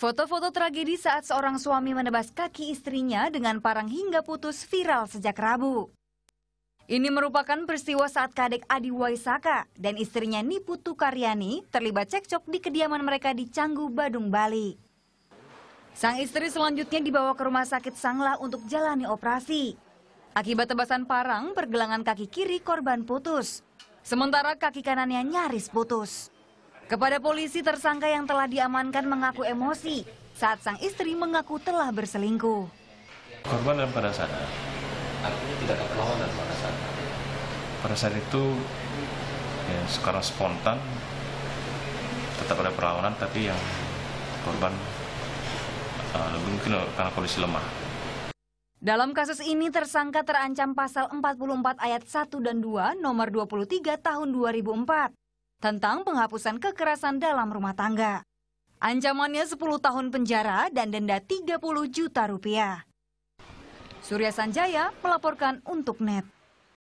Foto-foto tragedi saat seorang suami menebas kaki istrinya dengan parang hingga putus viral sejak Rabu. Ini merupakan peristiwa saat kadek Adi Waisaka dan istrinya Niputu Karyani terlibat cekcok di kediaman mereka di Canggu, Badung, Bali. Sang istri selanjutnya dibawa ke rumah sakit Sangla untuk jalani operasi. Akibat tebasan parang, pergelangan kaki kiri korban putus. Sementara kaki kanannya nyaris putus. Kepada polisi, tersangka yang telah diamankan mengaku emosi saat sang istri mengaku telah berselingkuh. Korban dalam pada saat artinya tidak ada perlawanan pada saat pada saat itu ya, sekarang spontan tetap ada perlawanan tapi yang korban uh, lebih mungkin karena polisi lemah. Dalam kasus ini tersangka terancam pasal 44 ayat 1 dan 2 nomor 23 tahun 2004 tentang penghapusan kekerasan dalam rumah tangga. Ancamannya 10 tahun penjara dan denda 30 juta rupiah. Surya Sanjaya melaporkan untuk NET.